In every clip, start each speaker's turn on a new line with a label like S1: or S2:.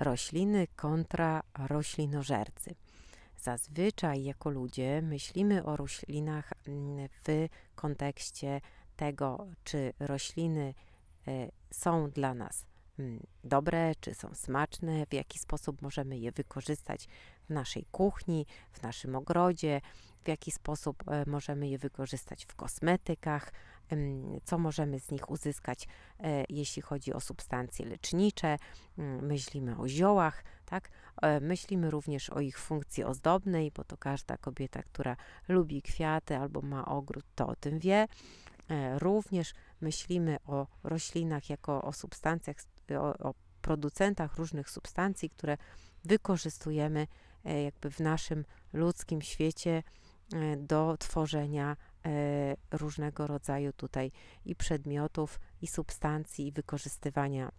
S1: rośliny kontra roślinożercy. Zazwyczaj jako ludzie myślimy o roślinach mm, w kontekście tego, czy rośliny e, są dla nas mm, dobre, czy są smaczne, w jaki sposób możemy je wykorzystać w naszej kuchni, w naszym ogrodzie, w jaki sposób e, możemy je wykorzystać w kosmetykach, co możemy z nich uzyskać, e, jeśli chodzi o substancje lecznicze, mm, myślimy o ziołach, tak? E, myślimy również o ich funkcji ozdobnej, bo to każda kobieta, która lubi kwiaty albo ma ogród, to o tym wie. E, również myślimy o roślinach jako o substancjach, o, o producentach różnych substancji, które wykorzystujemy jakby w naszym ludzkim świecie do tworzenia E, różnego rodzaju tutaj i przedmiotów, i substancji, i wykorzystywania e,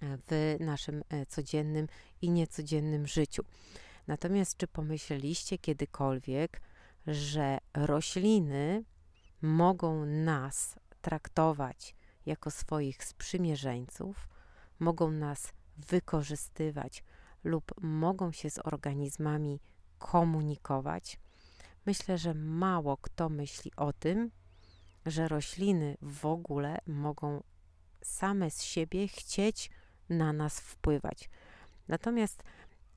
S1: w naszym e, codziennym i niecodziennym życiu. Natomiast czy pomyśleliście kiedykolwiek, że rośliny mogą nas traktować jako swoich sprzymierzeńców, mogą nas wykorzystywać lub mogą się z organizmami komunikować? Myślę, że mało kto myśli o tym, że rośliny w ogóle mogą same z siebie chcieć na nas wpływać. Natomiast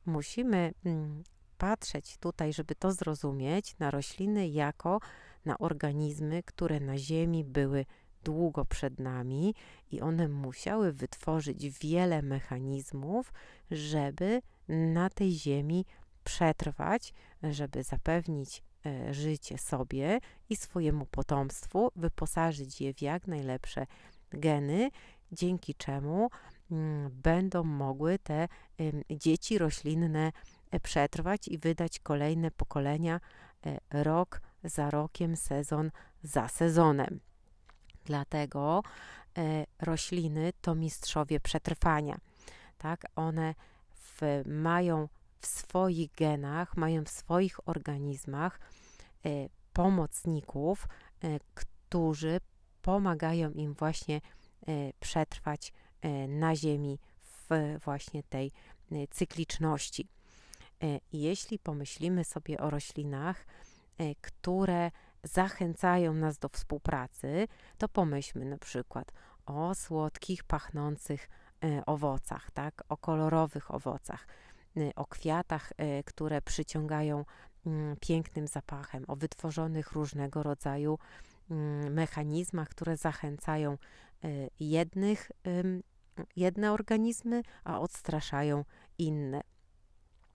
S1: musimy mm, patrzeć tutaj, żeby to zrozumieć, na rośliny jako na organizmy, które na Ziemi były długo przed nami i one musiały wytworzyć wiele mechanizmów, żeby na tej Ziemi przetrwać, żeby zapewnić E, życie sobie i swojemu potomstwu, wyposażyć je w jak najlepsze geny, dzięki czemu mm, będą mogły te dzieci roślinne e, przetrwać i wydać kolejne pokolenia e, rok za rokiem, sezon za sezonem. Dlatego rośliny to mistrzowie przetrwania. Tak, one w, mają w swoich genach, mają w swoich organizmach Y, pomocników, y, którzy pomagają im właśnie y, przetrwać na Ziemi w właśnie tej cykliczności. Jeśli pomyślimy sobie o roślinach, które zachęcają nas do współpracy, to pomyślmy na przykład o słodkich, pachnących owocach, tak? o kolorowych owocach, o kwiatach, które przyciągają Mm, pięknym zapachem, o wytworzonych różnego rodzaju mm, mechanizmach, które zachęcają e, jednych, jedne organizmy, a odstraszają inne.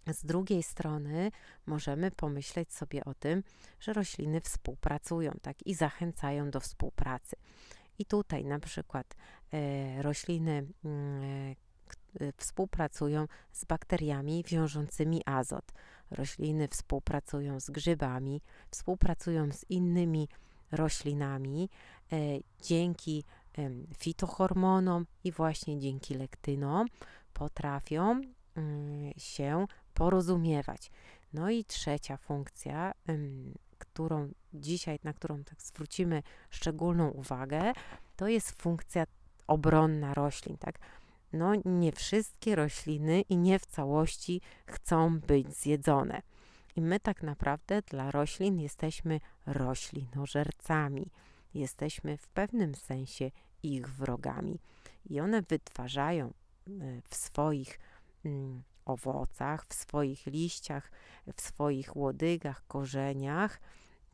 S1: Z drugiej strony możemy pomyśleć sobie o tym, że rośliny współpracują tak i zachęcają do współpracy. I tutaj na przykład e, rośliny mm, Y, współpracują z bakteriami wiążącymi azot. Rośliny współpracują z grzybami, współpracują z innymi roślinami e, dzięki fitohormonom i właśnie dzięki lektynom potrafią mm, się porozumiewać. No i trzecia funkcja, którą dzisiaj, na którą tak zwrócimy szczególną uwagę, to jest funkcja obronna roślin, tak? no nie wszystkie rośliny i nie w całości chcą być zjedzone. I my tak naprawdę dla roślin jesteśmy roślinożercami. Jesteśmy w pewnym sensie ich wrogami. I one wytwarzają y, w swoich mm, owocach, w swoich liściach, w swoich łodygach, korzeniach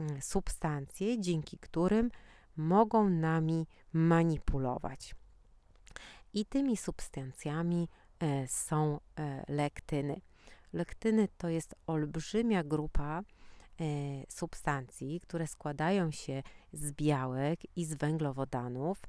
S1: mm, substancje, dzięki którym mogą nami manipulować. I tymi substancjami e, są e, lektyny. Lektyny to jest olbrzymia grupa e, substancji, które składają się z białek i z węglowodanów.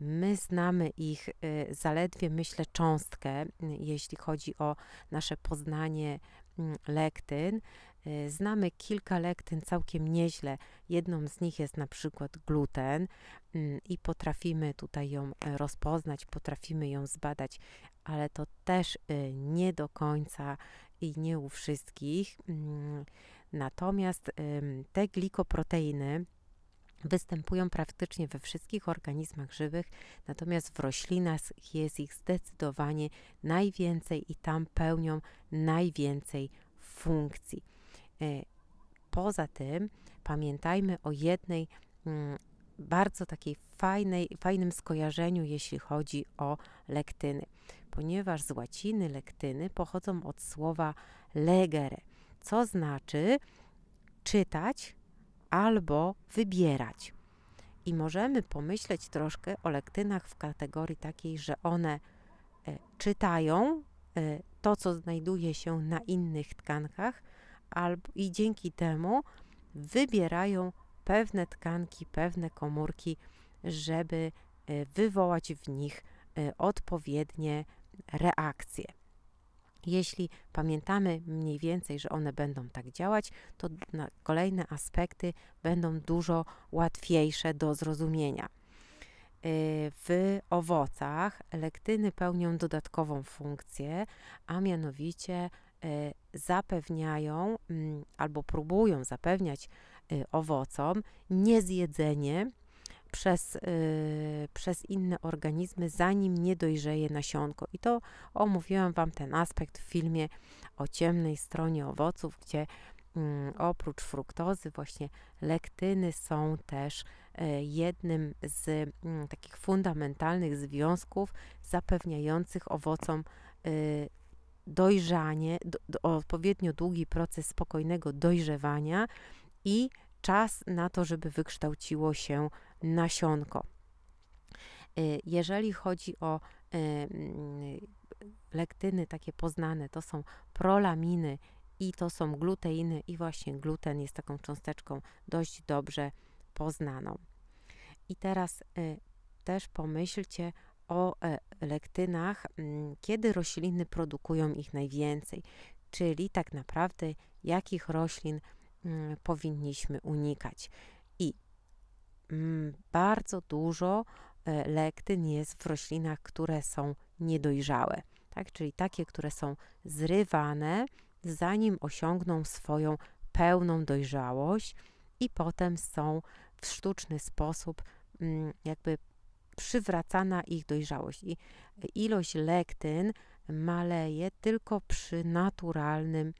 S1: My znamy ich zaledwie, myślę, cząstkę, jeśli chodzi o nasze poznanie mm, lektyn. Y, znamy kilka lektyn całkiem nieźle. Jedną z nich jest na przykład gluten mm, i potrafimy tutaj ją y, rozpoznać, potrafimy ją zbadać, ale to też y, nie do końca i nie u wszystkich. Mm, natomiast te glikoproteiny występują praktycznie we wszystkich organizmach żywych, natomiast w roślinach jest ich zdecydowanie najwięcej i tam pełnią najwięcej funkcji. E, poza tym pamiętajmy o jednej mm, bardzo takiej fajnej, fajnym skojarzeniu, jeśli chodzi o lektyny, ponieważ z łaciny lektyny pochodzą od słowa legere, co znaczy czytać albo wybierać. I możemy pomyśleć troszkę o lektynach w kategorii takiej, że one e, czytają e, to, co znajduje się na innych tkankach, albo, i dzięki temu wybierają pewne tkanki, pewne komórki, żeby e, wywołać w nich e, odpowiednie reakcje. Jeśli pamiętamy mniej więcej, że one będą tak działać, to kolejne aspekty będą dużo łatwiejsze do zrozumienia. E, w owocach lektyny pełnią dodatkową funkcję, a mianowicie E, zapewniają mm, albo próbują zapewniać e, owocom niezjedzenie przez, e, przez inne organizmy, zanim nie dojrzeje nasionko. I to omówiłam Wam ten aspekt w filmie o ciemnej stronie owoców, gdzie mm, oprócz fruktozy, właśnie lektyny są też jednym z mm, takich fundamentalnych związków zapewniających owocom dojrzanie, do, do, odpowiednio długi proces spokojnego dojrzewania i czas na to, żeby wykształciło się nasionko. E, jeżeli chodzi o e, mm, lektyny takie poznane, to są prolaminy i to są gluteiny i właśnie gluten jest taką cząsteczką dość dobrze poznaną. I teraz e, też pomyślcie o lektynach, mm, kiedy rośliny produkują ich najwięcej, czyli tak naprawdę jakich roślin mm, powinniśmy unikać. I mm, bardzo dużo e, lektyn jest w roślinach, które są niedojrzałe, tak? czyli takie, które są zrywane, zanim osiągną swoją pełną dojrzałość i potem są w sztuczny sposób jakby przywracana ich dojrzałość. I ilość lektyn maleje tylko przy naturalnym, e,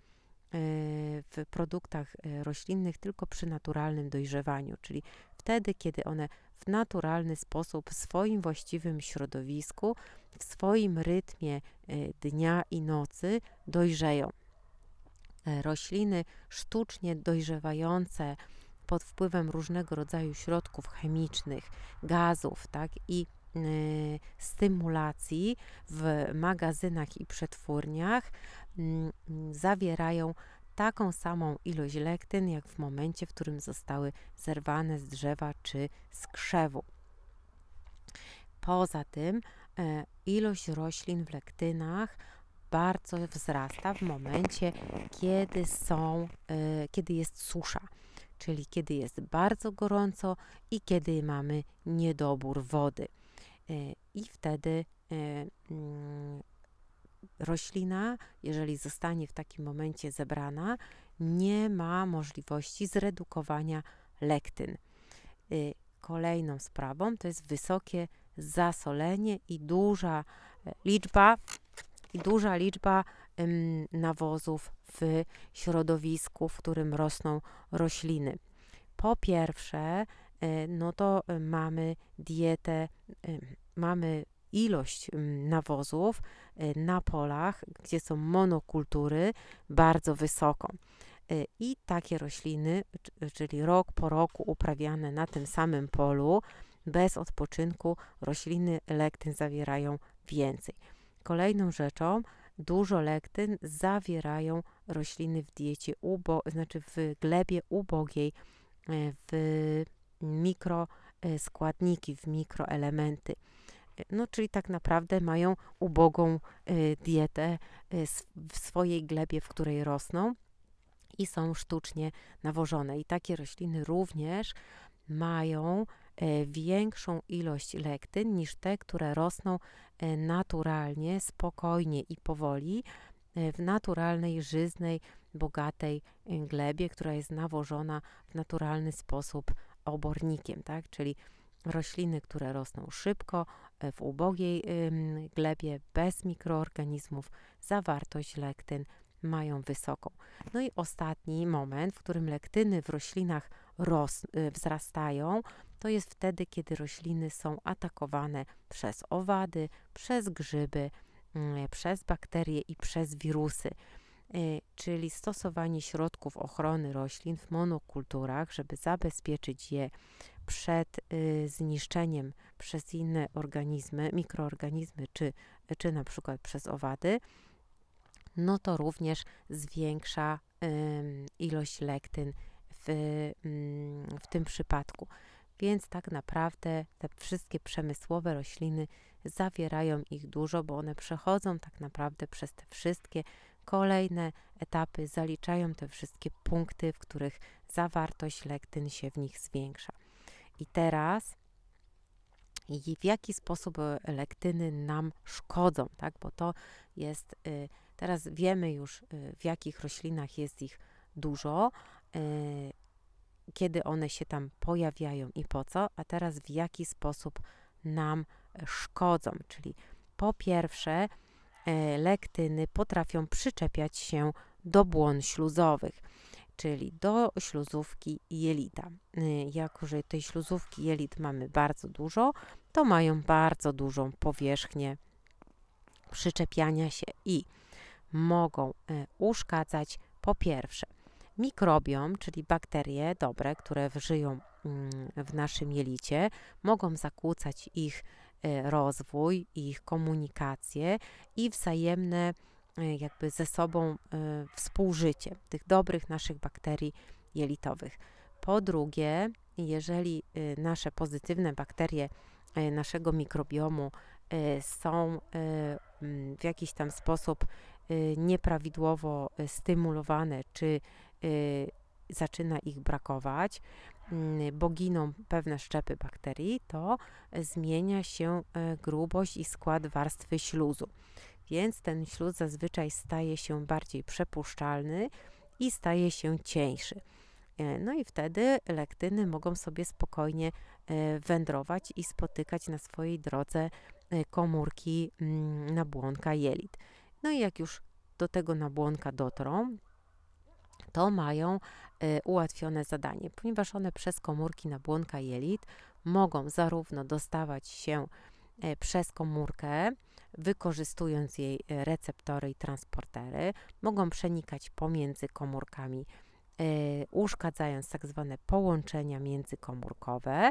S1: w produktach e, roślinnych, tylko przy naturalnym dojrzewaniu, czyli wtedy, kiedy one w naturalny sposób, w swoim właściwym środowisku, w swoim rytmie e, dnia i nocy dojrzeją. Rośliny sztucznie dojrzewające, pod wpływem różnego rodzaju środków chemicznych, gazów, tak i y, stymulacji w magazynach i przetwórniach mm, zawierają taką samą ilość lektyn, jak w momencie, w którym zostały zerwane z drzewa czy z krzewu. Poza tym e, ilość roślin w lektynach bardzo wzrasta w momencie, kiedy, są, e, kiedy jest susza czyli kiedy jest bardzo gorąco i kiedy mamy niedobór wody. E, I wtedy e, mm, roślina, jeżeli zostanie w takim momencie zebrana, nie ma możliwości zredukowania lektyn. E, kolejną sprawą to jest wysokie zasolenie i duża liczba i duża liczba nawozów w środowisku, w którym rosną rośliny. Po pierwsze, e, no to mamy dietę, e, mamy ilość nawozów e, na polach, gdzie są monokultury, bardzo wysoką. I takie rośliny, czyli rok po roku uprawiane na tym samym polu, bez odpoczynku, rośliny lektyn zawierają więcej. Kolejną rzeczą Dużo lektyn zawierają rośliny w diecie, ubo, znaczy w glebie ubogiej e, w mikroskładniki, e, w mikroelementy. E, no, czyli tak naprawdę mają ubogą dietę w swojej glebie, w której rosną i są sztucznie nawożone. I takie rośliny również mają E, większą ilość lektyn niż te, które rosną e, naturalnie, spokojnie i powoli e, w naturalnej, żyznej, bogatej glebie, która jest nawożona w naturalny sposób obornikiem, tak? Czyli rośliny, które rosną szybko, w ubogiej glebie, bez mikroorganizmów, zawartość lektyn mają wysoką. No i ostatni moment, w którym lektyny w roślinach Y, wzrastają, to jest wtedy, kiedy rośliny są atakowane przez owady, przez grzyby, mm, przez bakterie i przez wirusy. Y, czyli stosowanie środków ochrony roślin w monokulturach, żeby zabezpieczyć je przed y, zniszczeniem przez inne organizmy, mikroorganizmy, czy, czy na przykład przez owady, no to również zwiększa ilość lektyn Mm, w, tym przypadku. Więc tak naprawdę te wszystkie przemysłowe rośliny zawierają ich dużo, bo one przechodzą tak naprawdę przez te wszystkie kolejne etapy, zaliczają te wszystkie punkty, w których zawartość lektyn się w nich zwiększa. I teraz i w jaki sposób e, lektyny nam szkodzą, tak? Bo to jest y, teraz wiemy już y, w jakich roślinach jest ich dużo. Y, kiedy one się tam pojawiają i po co, a teraz w jaki sposób nam e, szkodzą. Czyli po pierwsze, e, lektyny potrafią przyczepiać się do błon śluzowych, czyli do śluzówki jelita. E, jako, że tej śluzówki jelit mamy bardzo dużo, to mają bardzo dużą powierzchnię przyczepiania się i mogą uszkadzać po pierwsze mikrobiom, czyli bakterie dobre, które żyją mm, w naszym jelicie, mogą zakłócać ich e, rozwój, ich komunikację i wzajemne e, jakby ze sobą e, współżycie tych dobrych naszych bakterii jelitowych. Po drugie, jeżeli nasze pozytywne bakterie naszego mikrobiomu są mm, w jakiś tam sposób nieprawidłowo stymulowane czy Y, zaczyna ich brakować, mm, bo giną pewne szczepy bakterii, to zmienia się y, grubość i skład warstwy śluzu. Więc ten śluz zazwyczaj staje się bardziej przepuszczalny i staje się cieńszy. Y, no i wtedy lektyny mogą sobie spokojnie wędrować i spotykać na swojej drodze komórki mm, nabłonka jelit. No i jak już do tego nabłonka dotrą, to mają y, ułatwione zadanie, ponieważ one przez komórki na błonka jelit mogą zarówno dostawać się e, przez komórkę, wykorzystując jej receptory i transportery, mogą przenikać pomiędzy komórkami, e, uszkadzając tak zwane połączenia międzykomórkowe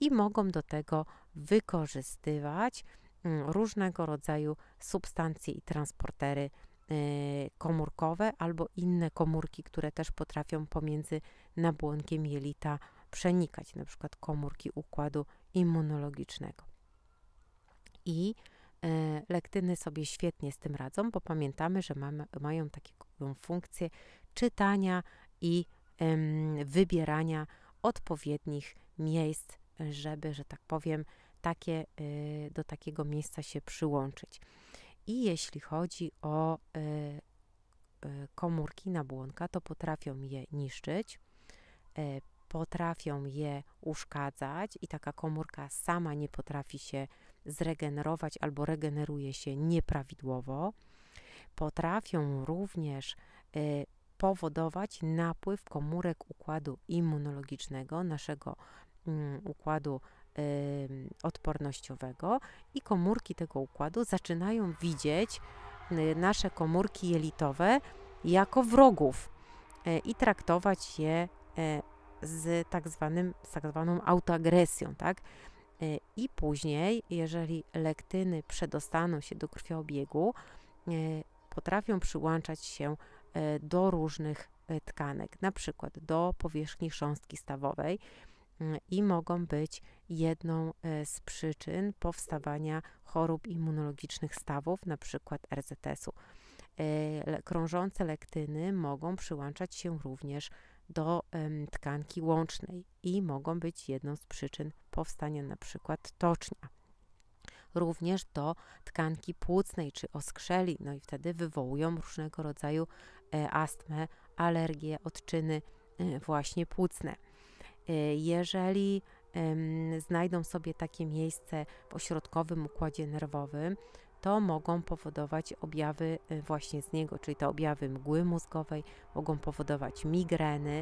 S1: i mogą do tego wykorzystywać mm, różnego rodzaju substancje i transportery Y, komórkowe albo inne komórki, które też potrafią pomiędzy nabłonkiem jelita przenikać, na przykład komórki układu immunologicznego. I y, lektyny sobie świetnie z tym radzą, bo pamiętamy, że mamy, mają taką funkcję czytania i ym, wybierania odpowiednich miejsc, żeby, że tak powiem, takie, y, do takiego miejsca się przyłączyć. I jeśli chodzi o e, e, komórki nabłonka, to potrafią je niszczyć, e, potrafią je uszkadzać i taka komórka sama nie potrafi się zregenerować albo regeneruje się nieprawidłowo. Potrafią również powodować napływ komórek układu immunologicznego, naszego mm, układu odpornościowego i komórki tego układu zaczynają widzieć y, nasze komórki jelitowe jako wrogów e, i traktować je e, z tak, zwanym, z tak zwaną autoagresją, tak? E, I później, jeżeli lektyny przedostaną się do krwiobiegu, potrafią przyłączać się do różnych tkanek, na przykład do powierzchni sząstki stawowej, i mogą być jedną e, z przyczyn powstawania chorób immunologicznych stawów, np. RZS-u. E, krążące lektyny mogą przyłączać się również do tkanki łącznej i mogą być jedną z przyczyn powstania np. tocznia również do tkanki płucnej czy oskrzeli, no i wtedy wywołują różnego rodzaju e, astmę, alergie, odczyny właśnie płucne. E, jeżeli znajdą sobie takie miejsce w ośrodkowym układzie nerwowym, to mogą powodować objawy e, właśnie z niego, czyli te objawy mgły mózgowej, mogą powodować migreny,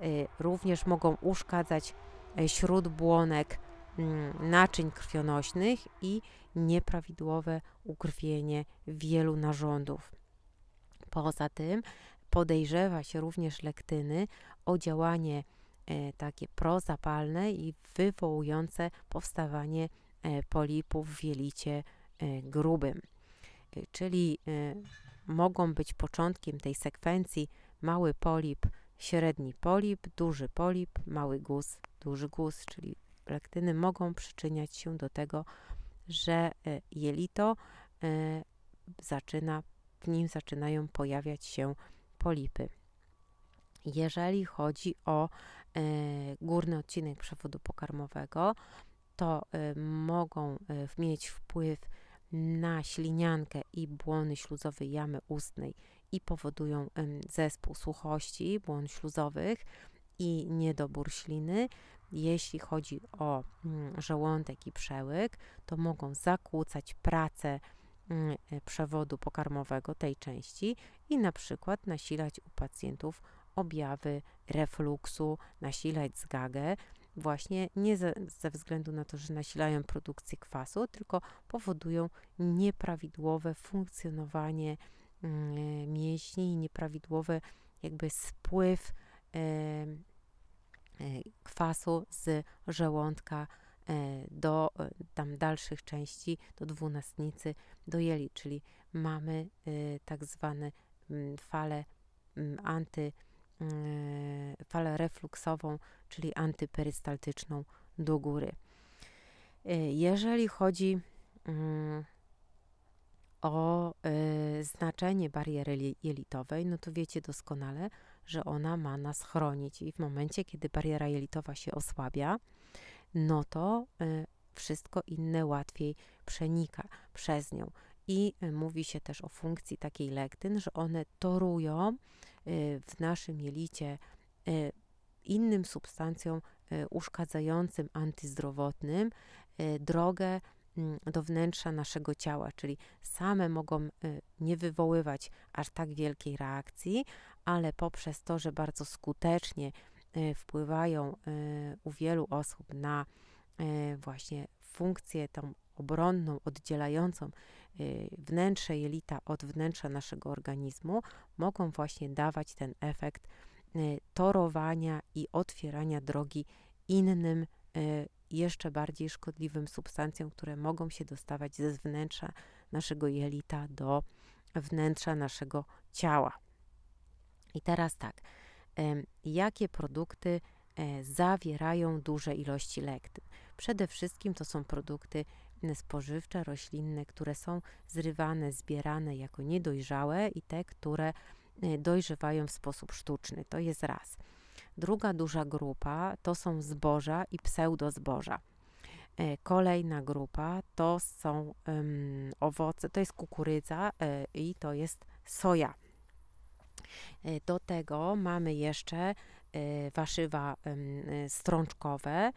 S1: e, również mogą uszkadzać śródbłonek mm, naczyń krwionośnych i nieprawidłowe ukrwienie wielu narządów. Poza tym podejrzewa się również lektyny o działanie E, takie prozapalne i wywołujące powstawanie e, polipów w jelicie e, grubym. Czyli mogą być początkiem tej sekwencji mały polip, średni polip, duży polip, mały guz, duży guz, czyli lektyny mogą przyczyniać się do tego, że jelito zaczyna, w nim zaczynają pojawiać się polipy. Jeżeli chodzi o E, górny odcinek przewodu pokarmowego, to e, mogą e, mieć wpływ na śliniankę i błony śluzowe jamy ustnej i powodują zespół suchości błon śluzowych i niedobór śliny. Jeśli chodzi o mm, żołądek i przełyk, to mogą zakłócać pracę mm, przewodu pokarmowego tej części i na przykład nasilać u pacjentów objawy refluksu, nasilać zgagę, właśnie nie ze, ze, względu na to, że nasilają produkcję kwasu, tylko powodują nieprawidłowe funkcjonowanie y, mięśni i nieprawidłowy jakby spływ y, y, kwasu z żołądka e, do tam dalszych części, do dwunastnicy, do jeli, czyli mamy tak zwane mm, fale mm, anty E, falę refluksową, czyli antyperystaltyczną do góry. E, jeżeli chodzi mm, o e, znaczenie bariery jelitowej, no to wiecie doskonale, że ona ma nas chronić i w momencie, kiedy bariera jelitowa się osłabia, no to wszystko inne łatwiej przenika przez nią. I mówi się też o funkcji takiej lektyn, że one torują Y, w naszym jelicie y, innym substancjom y, uszkadzającym, antyzdrowotnym drogę mm, do wnętrza naszego ciała, czyli same mogą nie wywoływać aż tak wielkiej reakcji, ale poprzez to, że bardzo skutecznie wpływają u wielu osób na właśnie funkcję tą obronną, oddzielającą Y, wnętrze jelita od wnętrza naszego organizmu mogą właśnie dawać ten efekt y, torowania i otwierania drogi innym, y, jeszcze bardziej szkodliwym substancjom, które mogą się dostawać ze wnętrza naszego jelita do wnętrza naszego ciała. I teraz tak, jakie produkty e, zawierają duże ilości lektyn? Przede wszystkim to są produkty spożywcze, roślinne, które są zrywane, zbierane jako niedojrzałe i te, które y, dojrzewają w sposób sztuczny. To jest raz. Druga duża grupa to są zboża i pseudozboża. Y, kolejna grupa to są um, owoce, to jest kukurydza y, i to jest soja. Y, do tego mamy jeszcze y, warzywa y, strączkowe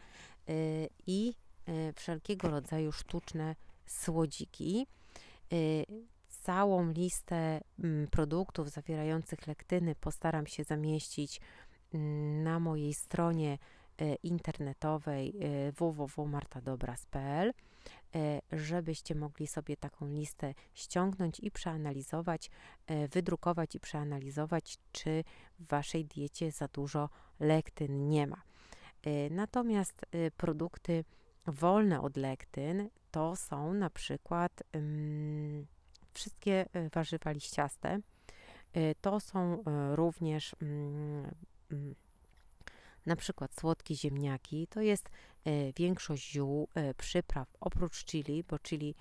S1: i Y, wszelkiego rodzaju sztuczne słodziki. Y, całą listę mm, produktów zawierających lektyny postaram się zamieścić mm, na mojej stronie y, internetowej www.martadobras.pl, żebyście mogli sobie taką listę ściągnąć i przeanalizować, wydrukować i przeanalizować, czy w waszej diecie za dużo lektyn nie ma. Natomiast produkty wolne od lektyn to są na przykład wszystkie y, warzywa liściaste. Y, to są y, również na przykład słodkie ziemniaki. To jest większość ziół, przypraw, oprócz chili, bo chili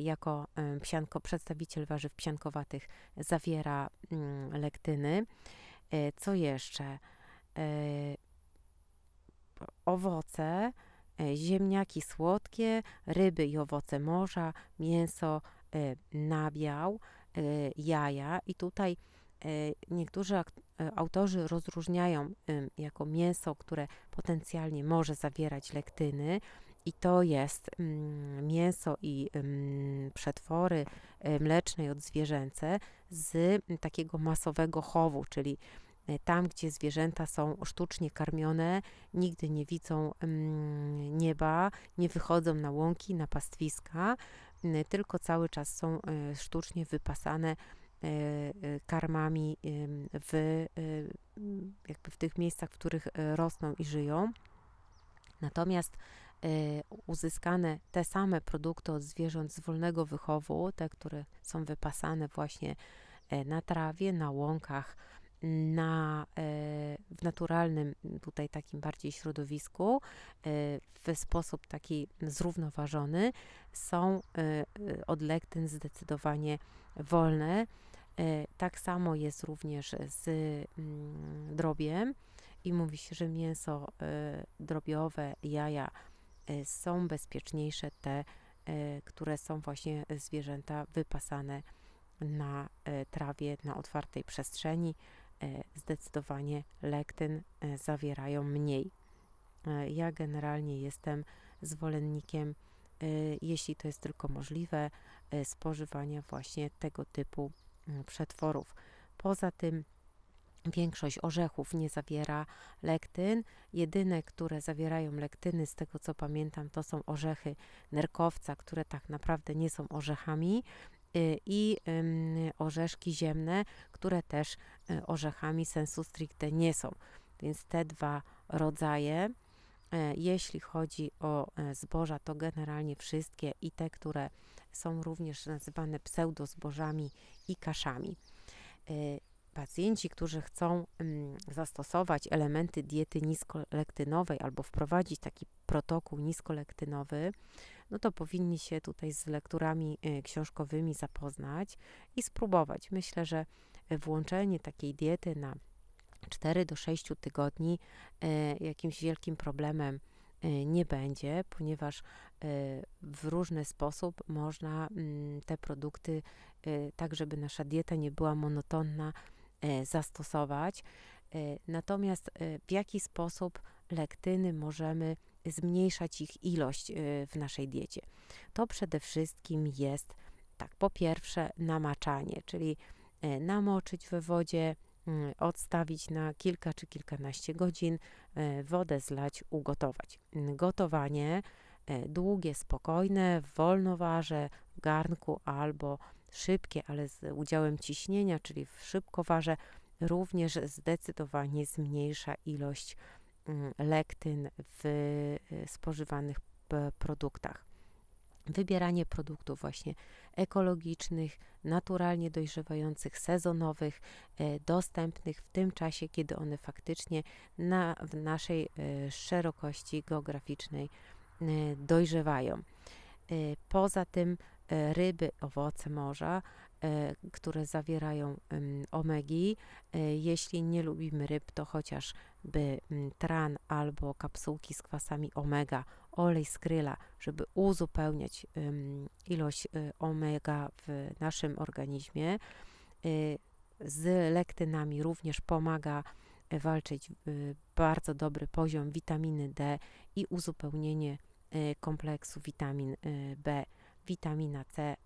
S1: jako psianko, przedstawiciel warzyw psiankowatych zawiera lektyny. Co jeszcze? Owoce, E, ziemniaki słodkie, ryby i owoce morza, mięso, e, nabiał, e, jaja. I tutaj niektórzy autorzy rozróżniają jako mięso, które potencjalnie może zawierać lektyny, i to jest mm, mięso i przetwory mleczne i odzwierzęce z takiego masowego chowu, czyli E, tam, gdzie zwierzęta są sztucznie karmione, nigdy nie widzą mm, nieba, nie wychodzą na łąki, na pastwiska, tylko cały czas są e, sztucznie wypasane e, karmami w, jakby w tych miejscach, w których rosną i żyją. Natomiast uzyskane te same produkty od zwierząt z wolnego wychowu, te, które są wypasane właśnie na trawie, na łąkach, na, e, w naturalnym, tutaj takim bardziej środowisku, e, w sposób taki zrównoważony, są e, od lektyn zdecydowanie wolne. Tak samo jest również z mm, drobiem i mówi się, że mięso drobiowe, jaja są bezpieczniejsze te, które są właśnie zwierzęta wypasane na trawie, na otwartej przestrzeni. E, zdecydowanie lektyn e, zawierają mniej. E, ja generalnie jestem zwolennikiem, jeśli to jest tylko możliwe, spożywania właśnie tego typu mm, przetworów. Poza tym, Większość orzechów nie zawiera lektyn. Jedyne, które zawierają lektyny, z tego co pamiętam, to są orzechy nerkowca, które tak naprawdę nie są orzechami, i orzeszki ziemne, które też E, orzechami sensu stricte nie są. Więc te dwa rodzaje, e, jeśli chodzi o e, zboża, to generalnie wszystkie i te, które są również nazywane pseudozbożami i kaszami. Pacjenci, którzy chcą mm, zastosować elementy diety niskolektynowej albo wprowadzić taki protokół niskolektynowy, no to powinni się tutaj z lekturami książkowymi zapoznać i spróbować. Myślę, że E, włączenie takiej diety na 4 do 6 tygodni e, jakimś wielkim problemem e, nie będzie, ponieważ w różny sposób można mm, te produkty, tak żeby nasza dieta nie była monotonna, zastosować. Natomiast w jaki sposób lektyny możemy zmniejszać ich ilość w naszej diecie? To przede wszystkim jest tak, po pierwsze, namaczanie, czyli E, namoczyć we wodzie, mm, odstawić na kilka czy kilkanaście godzin, e, wodę zlać, ugotować. Gotowanie e, długie, spokojne, w wolnowarze, w garnku albo szybkie, ale z udziałem ciśnienia, czyli w szybkowarze, również zdecydowanie zmniejsza ilość mm, lektyn w spożywanych produktach. Wybieranie produktów właśnie ekologicznych, naturalnie dojrzewających, sezonowych, e, dostępnych w tym czasie, kiedy one faktycznie na, w naszej e, szerokości geograficznej e, dojrzewają. Poza tym ryby, owoce morza, które zawierają omegi. Jeśli nie lubimy ryb, to chociaż by mm, tran albo kapsułki z kwasami omega, olej z kryla, żeby uzupełniać ilość y, omega w naszym organizmie. Y, z lektynami również pomaga y, walczyć bardzo dobry poziom witaminy D i uzupełnienie kompleksu witamin B, witamina C,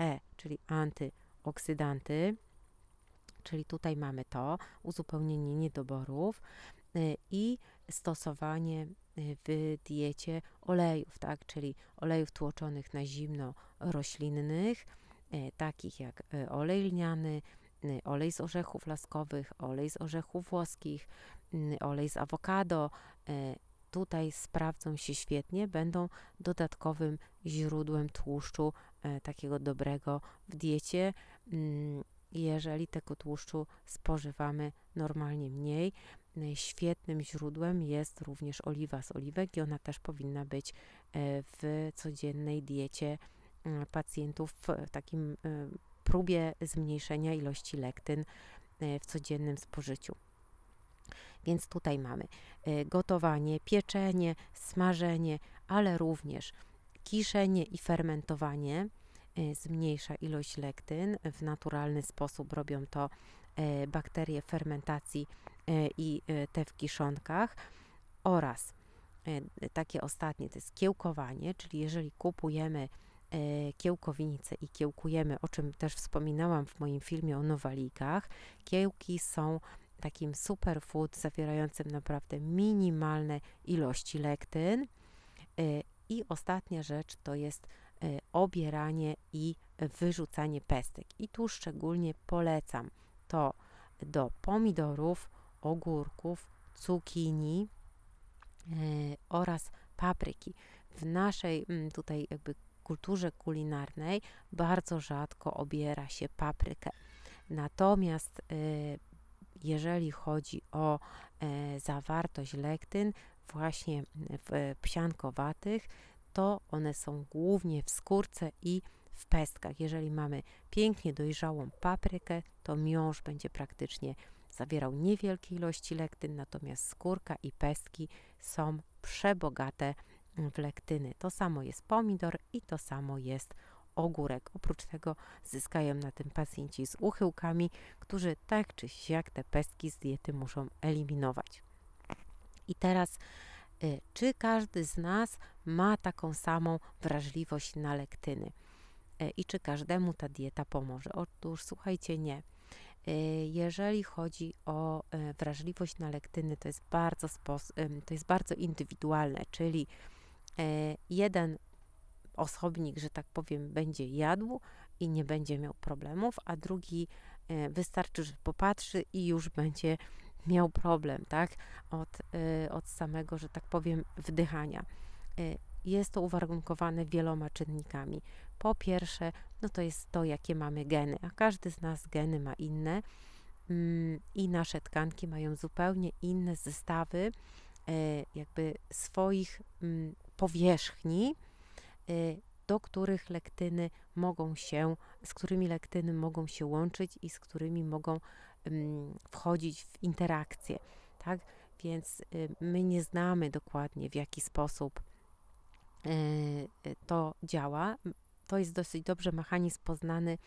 S1: E, czyli antyoksydanty. Czyli tutaj mamy to uzupełnienie niedoborów y, i stosowanie y, w diecie olejów, tak? czyli olejów tłoczonych na zimno roślinnych, y, takich jak olej lniany, olej z orzechów laskowych, olej z orzechów włoskich, olej z awokado. Tutaj sprawdzą się świetnie, będą dodatkowym źródłem tłuszczu takiego dobrego w diecie mm, jeżeli tego tłuszczu spożywamy normalnie mniej. E, świetnym źródłem jest również oliwa z oliwek i ona też powinna być e, w codziennej diecie e, pacjentów w takim próbie zmniejszenia ilości lektyn w codziennym spożyciu. Więc tutaj mamy gotowanie, pieczenie, smażenie, ale również kiszenie i fermentowanie Y, zmniejsza ilość lektyn. W naturalny sposób robią to y, bakterie fermentacji y, i te w kiszonkach oraz takie ostatnie to jest kiełkowanie, czyli jeżeli kupujemy kiełkownicę i kiełkujemy, o czym też wspominałam w moim filmie o nowalikach, kiełki są takim superfood zawierającym naprawdę minimalne ilości lektyn. I ostatnia rzecz to jest E, obieranie i wyrzucanie pestek. I tu szczególnie polecam to do pomidorów, ogórków, cukinii e, oraz papryki. W naszej mm, tutaj jakby kulturze kulinarnej bardzo rzadko obiera się paprykę. Natomiast e, jeżeli chodzi o zawartość lektyn właśnie w psiankowatych, to one są głównie w skórce i w pestkach. Jeżeli mamy pięknie dojrzałą paprykę, to miąższ będzie praktycznie zawierał niewielkie ilości lektyn, natomiast skórka i pestki są przebogate w lektyny. To samo jest pomidor i to samo jest ogórek. Oprócz tego zyskają na tym pacjenci z uchyłkami, którzy tak czy siak te pestki z diety muszą eliminować. I teraz Y, czy każdy z nas ma taką samą wrażliwość na lektyny y, i czy każdemu ta dieta pomoże. Otóż słuchajcie, nie. Y, jeżeli chodzi o wrażliwość na lektyny, to jest bardzo, to jest bardzo indywidualne, czyli jeden osobnik, że tak powiem, będzie jadł i nie będzie miał problemów, a drugi wystarczy, że popatrzy i już będzie miał problem, tak, od, y, od samego, że tak powiem, wdychania. Y, jest to uwarunkowane wieloma czynnikami. Po pierwsze, no to jest to, jakie mamy geny, a każdy z nas geny ma inne mm, i nasze tkanki mają zupełnie inne zestawy y, jakby swoich mm, powierzchni, do których lektyny mogą się, z którymi lektyny mogą się łączyć i z którymi mogą wchodzić w interakcję, tak? Więc my nie znamy dokładnie w jaki sposób e, e, to działa. To jest dosyć dobrze mechanizm poznany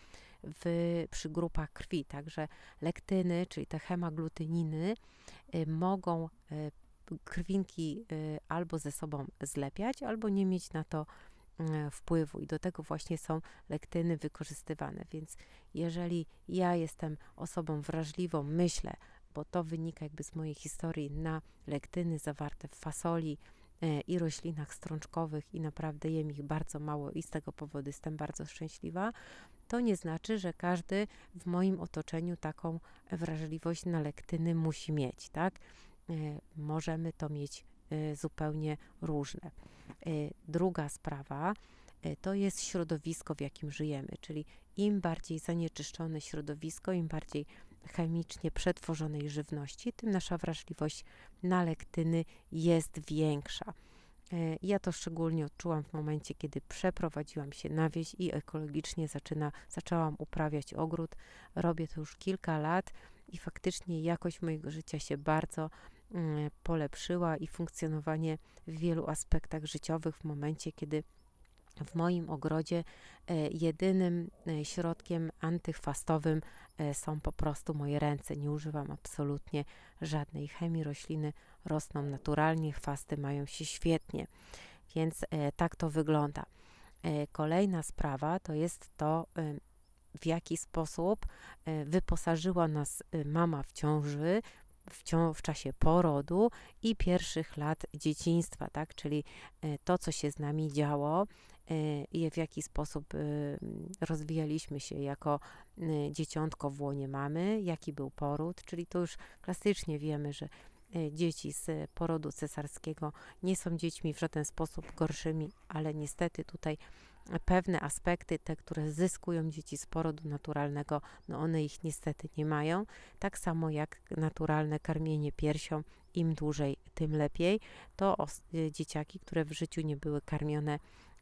S1: w, przy grupach krwi, także lektyny, czyli te hemaglutyniny, e, mogą krwinki albo ze sobą zlepiać, albo nie mieć na to E, wpływu i do tego właśnie są lektyny wykorzystywane. Więc jeżeli ja jestem osobą wrażliwą, myślę, bo to wynika jakby z mojej historii na lektyny zawarte w fasoli e, i roślinach strączkowych i naprawdę jem ich bardzo mało i z tego powodu jestem bardzo szczęśliwa, to nie znaczy, że każdy w moim otoczeniu taką wrażliwość na lektyny musi mieć, tak? E, możemy to mieć zupełnie różne. E, druga sprawa e, to jest środowisko, w jakim żyjemy, czyli im bardziej zanieczyszczone środowisko, im bardziej chemicznie przetworzonej żywności, tym nasza wrażliwość na lektyny jest większa. E, ja to szczególnie odczułam w momencie, kiedy przeprowadziłam się na wieś i ekologicznie zaczyna, zaczęłam uprawiać ogród. Robię to już kilka lat i faktycznie jakość mojego życia się bardzo Mm, polepszyła i funkcjonowanie w wielu aspektach życiowych w momencie, kiedy w moim ogrodzie e, jedynym e, środkiem antychwastowym e, są po prostu moje ręce. Nie używam absolutnie żadnej chemii. Rośliny rosną naturalnie, chwasty mają się świetnie. Więc tak to wygląda. Kolejna sprawa to jest to, w jaki sposób wyposażyła nas mama w ciąży w, w czasie porodu i pierwszych lat dzieciństwa, tak? Czyli e, to, co się z nami działo, e, i w jaki sposób e, rozwijaliśmy się jako dzieciątko w łonie mamy, jaki był poród, czyli to już klasycznie wiemy, że dzieci z porodu cesarskiego nie są dziećmi w żaden sposób gorszymi, ale niestety tutaj pewne aspekty, te, które zyskują dzieci z porodu naturalnego, no one ich niestety nie mają. Tak samo jak naturalne karmienie piersią, im dłużej, tym lepiej. To dzieciaki, które w życiu nie były karmione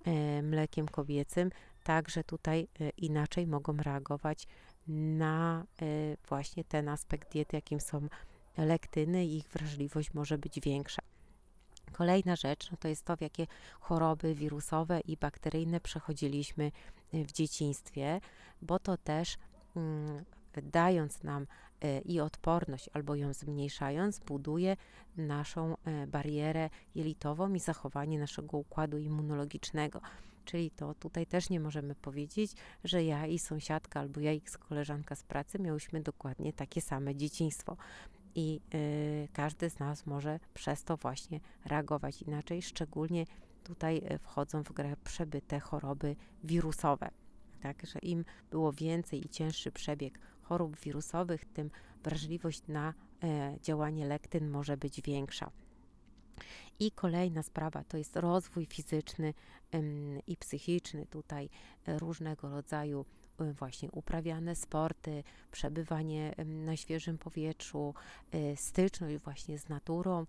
S1: e, mlekiem kobiecym, także tutaj e, inaczej mogą reagować na e, właśnie ten aspekt diety, jakim są lektyny, ich wrażliwość może być większa. Kolejna rzecz no to jest to, w jakie choroby wirusowe i bakteryjne przechodziliśmy y, w dzieciństwie, bo to też mm, dając nam y, i odporność albo ją zmniejszając, buduje naszą y, barierę jelitową i zachowanie naszego układu immunologicznego. Czyli to tutaj też nie możemy powiedzieć, że ja i sąsiadka albo ja i koleżanka z pracy miałyśmy dokładnie takie same dzieciństwo i y, każdy z nas może przez to właśnie reagować inaczej, szczególnie tutaj y, wchodzą w grę przebyte choroby wirusowe. Tak, że im było więcej i cięższy przebieg chorób wirusowych, tym wrażliwość na e, działanie lektyn może być większa. I kolejna sprawa to jest rozwój fizyczny i psychiczny. Tutaj y, różnego rodzaju Y, właśnie uprawiane sporty, przebywanie y, na świeżym powietrzu, y, styczność właśnie z naturą,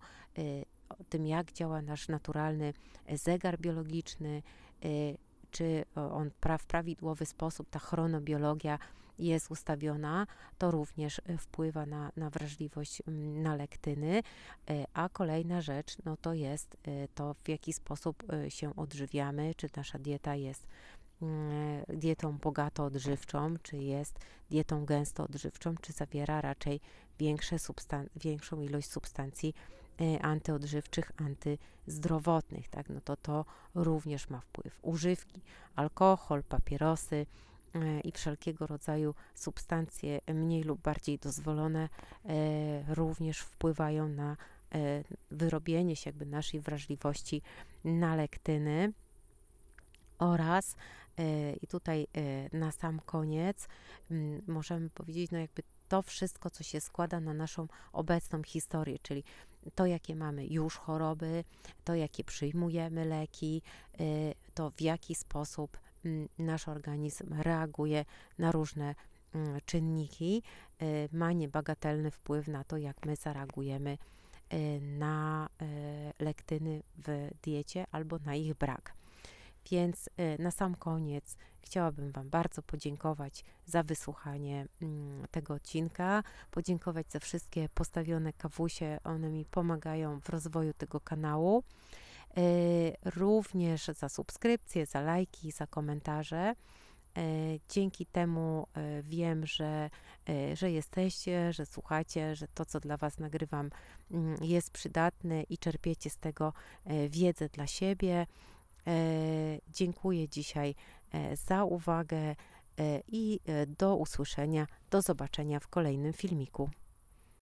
S1: o tym jak działa nasz naturalny zegar biologiczny, czy on w prawidłowy sposób, ta chronobiologia jest ustawiona, to również wpływa na, na wrażliwość na lektyny. A kolejna rzecz, no to jest to, w jaki sposób się odżywiamy, czy nasza dieta jest E, dietą bogato odżywczą, czy jest dietą gęsto odżywczą, czy zawiera raczej większe substan- większą ilość substancji e, antyodżywczych, antyzdrowotnych, tak? No to to również ma wpływ. Używki, alkohol, papierosy, e, i wszelkiego rodzaju substancje mniej lub bardziej dozwolone również wpływają na wyrobienie się jakby naszej wrażliwości na lektyny oraz E, I tutaj e, na sam koniec możemy powiedzieć, no jakby to wszystko, co się składa na naszą obecną historię, czyli to, jakie mamy już choroby, to, jakie przyjmujemy leki, e, to w jaki sposób nasz organizm reaguje na różne czynniki, ma niebagatelny wpływ na to, jak my zareagujemy na lektyny w diecie albo na ich brak. Więc y, na sam koniec chciałabym Wam bardzo podziękować za wysłuchanie mm, tego odcinka, podziękować za wszystkie postawione kawusie, one mi pomagają w rozwoju tego kanału. Y, również za subskrypcje, za lajki, za komentarze. Y, dzięki temu wiem, że, że jesteście, że słuchacie, że to, co dla Was nagrywam, mm, jest przydatne i czerpiecie z tego wiedzę dla siebie. E, dziękuję dzisiaj e, za uwagę e, i do usłyszenia, do zobaczenia w kolejnym filmiku.